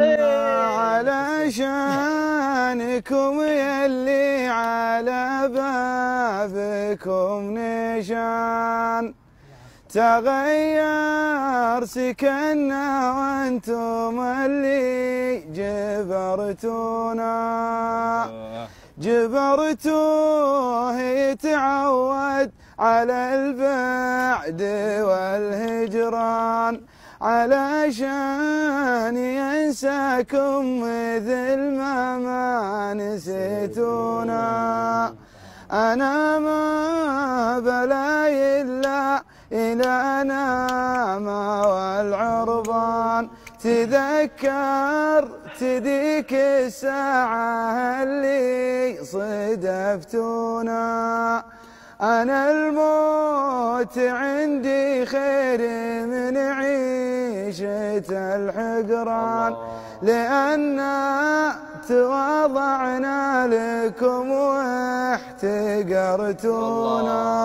علشانكم يلي على بابكم نشان تغير سكننا وانتم اللي جبرتونا جبرتوه يتعود على البعد والهجران علشان ينساكم مثل ما ما نسيتونا أنا ما بلاي إلا إلى أنا ما والعمر الوطن تذكر تديك الساعة اللي صدفتونا أنا الموت عندي خير من عيشة الحقران لأن تواضعنا لكم واحتقرتونا